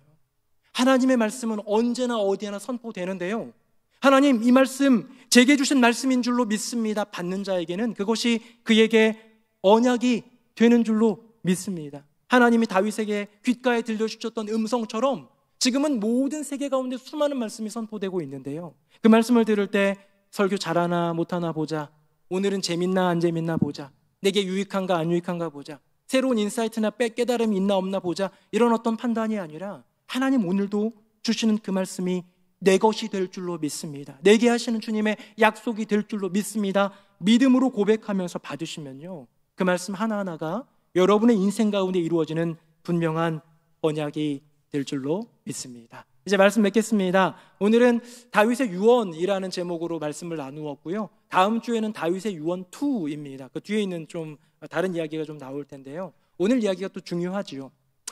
하나님의 말씀은 언제나 어디에나 선포되는데요. 하나님 이 말씀 제게 주신 말씀인 줄로 믿습니다. 받는 자에게는 그것이 그에게 언약이 되는 줄로 믿습니다. 하나님이 다윗에게 귓가에 들려주셨던 음성처럼 지금은 모든 세계 가운데 수많은 말씀이 선포되고 있는데요. 그 말씀을 들을 때 설교 잘하나 못하나 보자. 오늘은 재밌나 안 재밌나 보자. 내게 유익한가 안 유익한가 보자. 새로운 인사이트나 깨달음이 있나 없나 보자. 이런 어떤 판단이 아니라 하나님 오늘도 주시는 그 말씀이 내 것이 될 줄로 믿습니다. 내게 하시는 주님의 약속이 될 줄로 믿습니다. 믿음으로 고백하면서 받으시면요. 그 말씀 하나하나가 여러분의 인생 가운데 이루어지는 분명한 언약이 될 줄로 믿습니다. 이제 말씀 맺겠습니다. 오늘은 다윗의 유언이라는 제목으로 말씀을 나누었고요. 다음 주에는 다윗의 유언 2입니다. 그 뒤에 있는 좀 다른 이야기가 좀 나올 텐데요. 오늘 이야기가 또 중요하지요.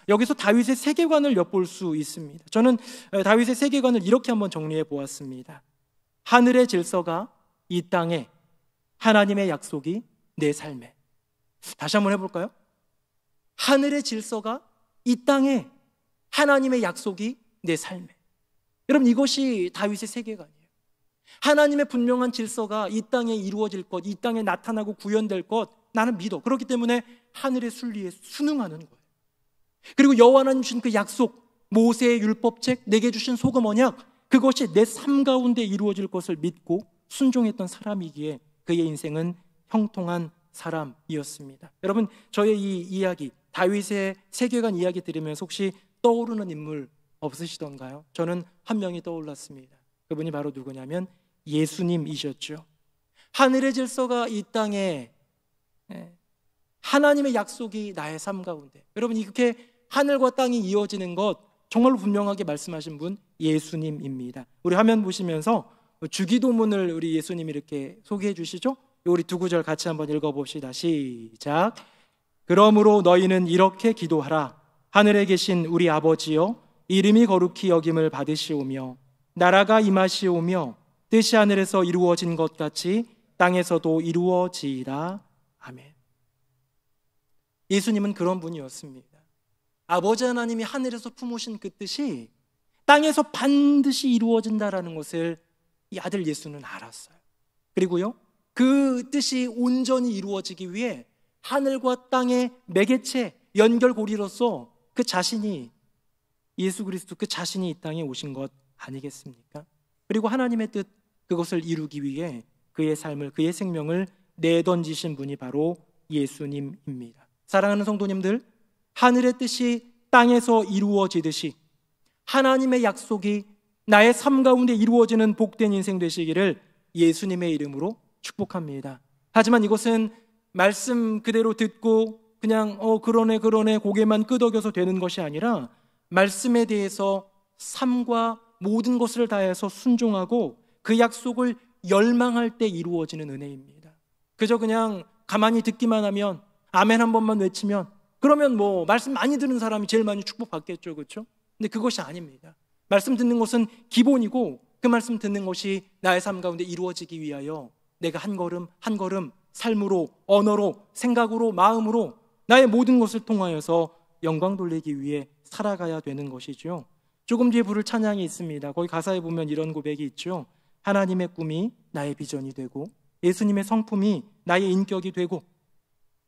여기서 다윗의 세계관을 엿볼 수 있습니다. 저는 다윗의 세계관을 이렇게 한번 정리해 보았습니다. 하늘의 질서가 이 땅에 하나님의 약속이 내 삶에 다시 한번 해볼까요? 하늘의 질서가 이 땅에 하나님의 약속이 내 삶에 여러분 이것이 다윗의 세계관이에요. 하나님의 분명한 질서가 이 땅에 이루어질 것, 이 땅에 나타나고 구현될 것 나는 믿어. 그렇기 때문에 하늘의 순리에 순응하는 것. 그리고 여호와는 주신 그 약속, 모세의 율법책 내게 주신 소금 언약 그것이 내 삶 가운데 이루어질 것을 믿고 순종했던 사람이기에 그의 인생은 형통한 사람이었습니다. 여러분, 저의 이 이야기, 다윗의 세계관 이야기 들으면서 혹시 떠오르는 인물 없으시던가요? 저는 한 명이 떠올랐습니다. 그분이 바로 누구냐면 예수님이셨죠. 하늘의 질서가 이 땅에 예, 하나님의 약속이 나의 삶 가운데. 여러분, 이렇게 하늘과 땅이 이어지는 것 정말로 분명하게 말씀하신 분 예수님입니다. 우리 화면 보시면서 주기도문을 우리 예수님이 이렇게 소개해 주시죠. 우리 두 구절 같이 한번 읽어봅시다. 시작. 그러므로 너희는 이렇게 기도하라. 하늘에 계신 우리 아버지여, 이름이 거룩히 여김을 받으시오며, 나라가 임하시오며, 뜻이 하늘에서 이루어진 것 같이 땅에서도 이루어지이다. 아멘. 예수님은 그런 분이었습니다. 아버지 하나님이 하늘에서 품으신 그 뜻이 땅에서 반드시 이루어진다라는 것을 이 아들 예수는 알았어요. 그리고요, 그 뜻이 온전히 이루어지기 위해 하늘과 땅의 매개체, 연결고리로서 그 자신이 예수 그리스도 그 자신이 이 땅에 오신 것 아니겠습니까? 그리고 하나님의 뜻, 그것을 이루기 위해 그의 삶을, 그의 생명을 내던지신 분이 바로 예수님입니다. 사랑하는 성도님들, 하늘의 뜻이 땅에서 이루어지듯이 하나님의 약속이 나의 삶 가운데 이루어지는 복된 인생 되시기를 예수님의 이름으로 축복합니다. 하지만 이것은 말씀 그대로 듣고 그냥 어 그러네 그러네 고개만 끄덕여서 되는 것이 아니라 말씀에 대해서 삶과 모든 것을 다해서 순종하고 그 약속을 열망할 때 이루어지는 은혜입니다. 그저 그냥 가만히 듣기만 하면 아멘 한 번만 외치면 그러면 뭐 말씀 많이 듣는 사람이 제일 많이 축복받겠죠. 그렇죠? 근데 그것이 아닙니다. 말씀 듣는 것은 기본이고 그 말씀 듣는 것이 나의 삶 가운데 이루어지기 위하여 내가 한 걸음 한 걸음 삶으로 언어로 생각으로 마음으로 나의 모든 것을 통하여서 영광 돌리기 위해 살아가야 되는 것이지 조금 뒤에 부를 찬양이 있습니다. 거기 가사에 보면 이런 고백이 있죠. 하나님의 꿈이 나의 비전이 되고 예수님의 성품이 나의 인격이 되고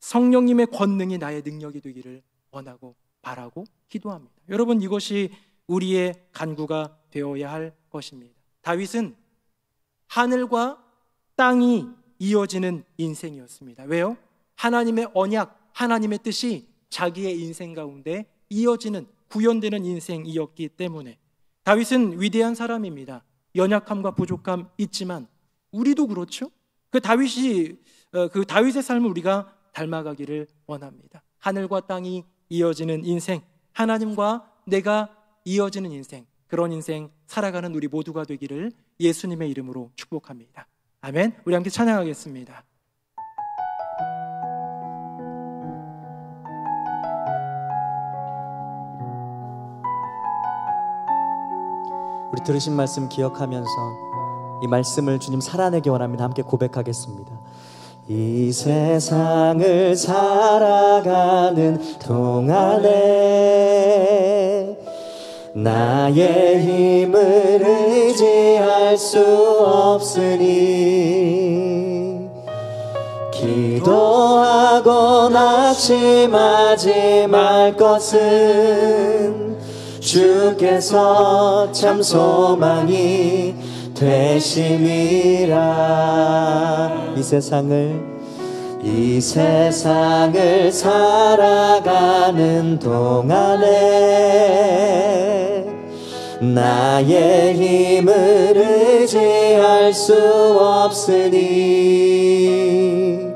성령님의 권능이 나의 능력이 되기를 원하고 바라고 기도합니다. 여러분 이것이 우리의 간구가 되어야 할 것입니다. 다윗은 하늘과 땅이 이어지는 인생이었습니다. 왜요? 하나님의 언약, 하나님의 뜻이 자기의 인생 가운데 이어지는 구현되는 인생이었기 때문에 다윗은 위대한 사람입니다. 연약함과 부족함 있지만 우리도 그렇죠. 그 다윗이 어, 그 다윗의 삶을 우리가 닮아가기를 원합니다. 하늘과 땅이 이어지는 인생, 하나님과 내가 이어지는 인생, 그런 인생 살아가는 우리 모두가 되기를 예수님의 이름으로 축복합니다. 아멘. 우리 함께 찬양하겠습니다. 우리 들으신 말씀 기억하면서 이 말씀을 주님 살아내기 원합니다. 함께 고백하겠습니다. 이 세상을 살아가는 동안에 나의 힘을 의지할 수 없으니 기도하고 낙심하지 말 것은 주께서 참 소망이 되심이라 이 세상을 이 세상을 살아가는 동안에 나의 힘을 의지할 수 없으니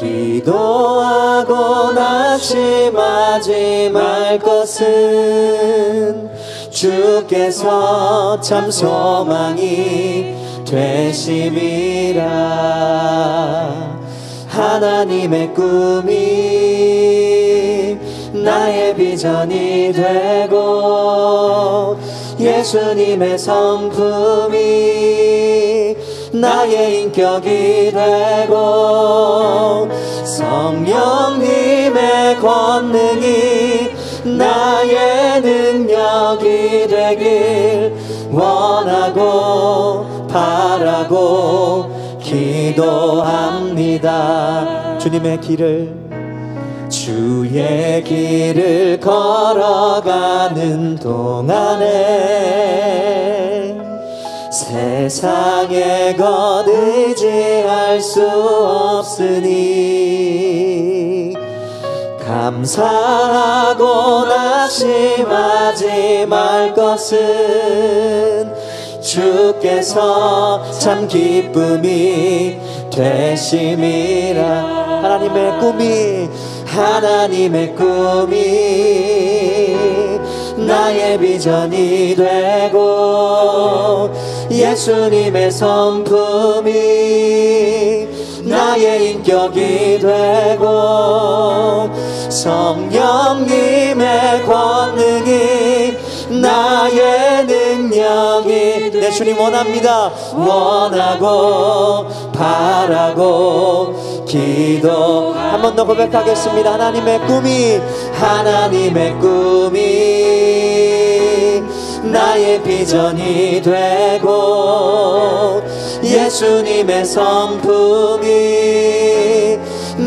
기도하고 낙심하지 말 것은 주께서 참 소망이 되심이라 하나님의 꿈이 나의 비전이 되고 예수님의 성품이 나의 인격이 되고 성령님의 권능이 나의 능력이 되길 원하고 바라고 기도합니다. 주님의 길을 주의 길을 걸어가는 동안에 세상에 것 의지할 수 없으니 감사하고 낙심하지 말 것은 주께서 참 기쁨이 되심이라 하나님의 꿈이 하나님의 꿈이 나의 비전이 되고 예수님의 성품이 나의 인격이 되고 성령님의 권능이 나의 능력이 내 주님 원합니다 원하고 바라고 기도 한 번 더 고백하겠습니다 하나님의 꿈이 하나님의 꿈이 나의 비전이 되고 예수님의 성품이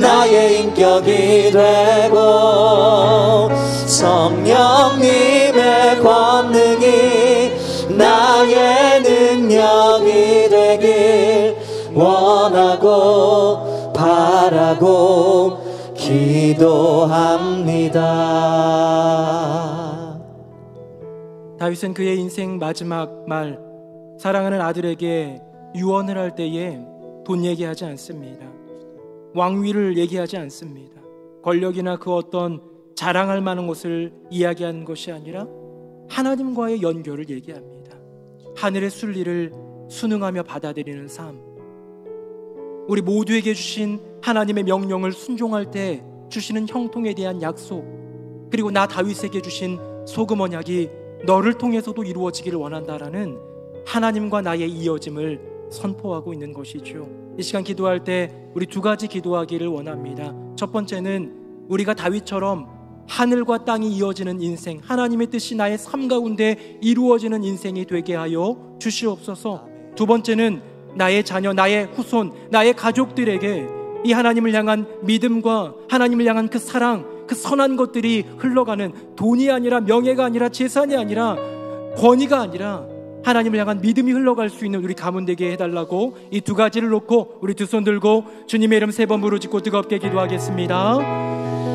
나의 인격이 되고 성령님의 권능이 나의 능력이 되길 원하고 바라고 기도합니다. 다윗은 그의 인생 마지막 말 사랑하는 아들에게 유언을 할 때에 돈 얘기하지 않습니다. 왕위를 얘기하지 않습니다. 권력이나 그 어떤 자랑할 만한 것을 이야기하는 것이 아니라 하나님과의 연결을 얘기합니다. 하늘의 순리를 순응하며 받아들이는 삶. 우리 모두에게 주신 하나님의 명령을 순종할 때 주시는 형통에 대한 약속. 그리고 나 다윗에게 주신 소금 언약이 너를 통해서도 이루어지기를 원한다라는 하나님과 나의 이어짐을 선포하고 있는 것이죠. 이 시간 기도할 때 우리 두 가지 기도하기를 원합니다. 첫 번째는 우리가 다윗처럼 하늘과 땅이 이어지는 인생, 하나님의 뜻이 나의 삶 가운데 이루어지는 인생이 되게 하여 주시옵소서. 두 번째는 나의 자녀, 나의 후손, 나의 가족들에게 이 하나님을 향한 믿음과 하나님을 향한 그 사랑, 그 선한 것들이 흘러가는 돈이 아니라 명예가 아니라 재산이 아니라 권위가 아니라 하나님을 향한 믿음이 흘러갈 수 있는 우리 가문 되게 해달라고 이 두 가지를 놓고 우리 두 손 들고 주님의 이름 세 번 부르짖고 뜨겁게 기도하겠습니다.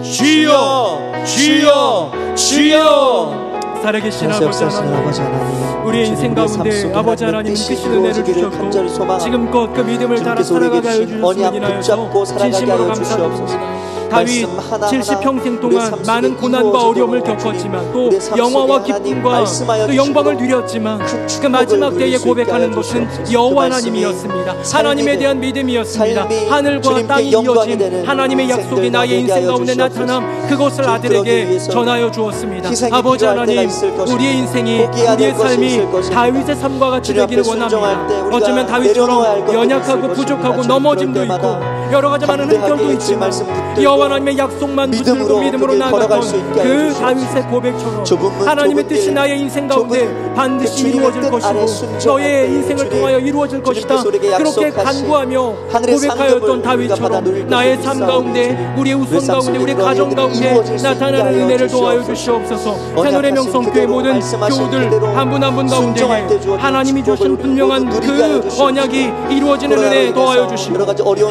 주여, 주여, 주여. 살아계신 아버지 하나님 우리의 인생 가운데 아버지 하나님 크신 은혜를 주셨고 지금껏 그 믿음을 따라 살아가게 하여 주시옵소서 진심으로 감사합니다 다윗 70평생 동안 많은 고난과 어려움을 겪었지만 또 영화와 기쁨과 또 그 영광을 누렸지만 그, 그 마지막 때에 고백하는 것은 여호와 그 하나님이었습니다. 하나님에 대한 믿음이었습니다. 하늘과 땅이 이어진 하나님의 약속이 나의 인생 가운데 나타남 그것을 아들에게 전하여 주었습니다. 아버지 하나님 우리의 인생이 우리의 삶이 다윗의 삶과 같이 되기를 원합니다. 어쩌면 다윗처럼 연약하고 부족하고 넘어짐도 있고 여러 가지 많은 흑결도 있지만 여호와 하나님의 약속만 붙들고 믿음으로 나아갔던 그 다윗의 고백처럼 하나님의 뜻이 나의 인생 가운데 반드시 이루어질 것이고 너의 인생을 통하여 이루어질 것이다 그렇게 간구하며 고백하였던 다윗처럼 나의 삶 가운데 우리의 우선 가운데 우리의 가정 가운데 나타나는 은혜를 도와여 주시옵소서 새노래 명성교회 모든 교우들 한 분 한 분 가운데 하나님이 주신 분명한 그 언약이 이루어지는 은혜 도와여 주시고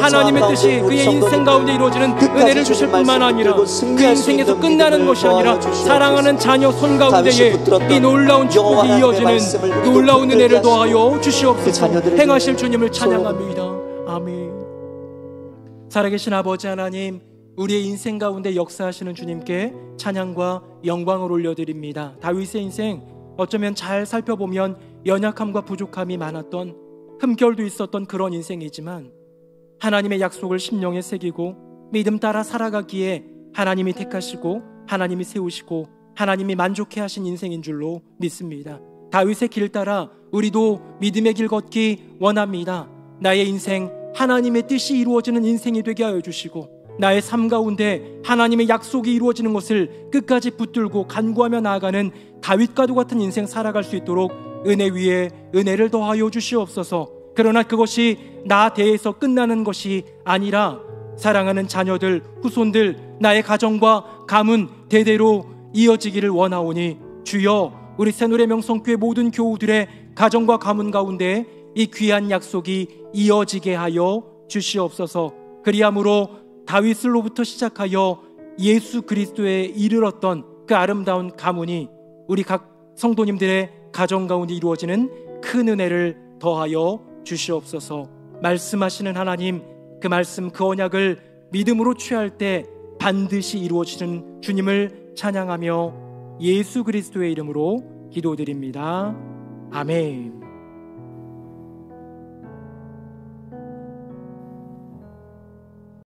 하나님의 하듯이 그의 인생 가운데 이루어지는 은혜를 주실 뿐만 아니라 그 인생에서 끝나는 것이 아니라 사랑하는 자녀 손 가운데에 예, 이 놀라운 축복이 이어지는 그 놀라운 은혜를 더하여 그 주시옵소서 행하실 주님을 찬양합니다 아멘 살아계신 아버지 하나님 우리의 인생 가운데 역사하시는 주님께 찬양과 영광을 올려드립니다 다윗의 인생 어쩌면 잘 살펴보면 연약함과 부족함이 많았던 흠결도 있었던 그런 인생이지만 하나님의 약속을 심령에 새기고 믿음 따라 살아가기에 하나님이 택하시고 하나님이 세우시고 하나님이 만족해 하신 인생인 줄로 믿습니다. 다윗의 길 따라 우리도 믿음의 길 걷기 원합니다. 나의 인생 하나님의 뜻이 이루어지는 인생이 되게 하여 주시고 나의 삶 가운데 하나님의 약속이 이루어지는 것을 끝까지 붙들고 간구하며 나아가는 다윗과도 같은 인생 살아갈 수 있도록 은혜 위에 은혜를 더하여 주시옵소서. 그러나 그것이 나 대해서 끝나는 것이 아니라 사랑하는 자녀들, 후손들, 나의 가정과 가문 대대로 이어지기를 원하오니 주여 우리 새노래 명성교회 모든 교우들의 가정과 가문 가운데 이 귀한 약속이 이어지게 하여 주시옵소서. 그리함으로 다윗으로부터 시작하여 예수 그리스도에 이르렀던 그 아름다운 가문이 우리 각 성도님들의 가정 가운데 이루어지는 큰 은혜를 더하여 주시옵소서. 말씀하시는 하나님 그 말씀 그 언약을 믿음으로 취할 때 반드시 이루어지는 주님을 찬양하며 예수 그리스도의 이름으로 기도드립니다. 아멘.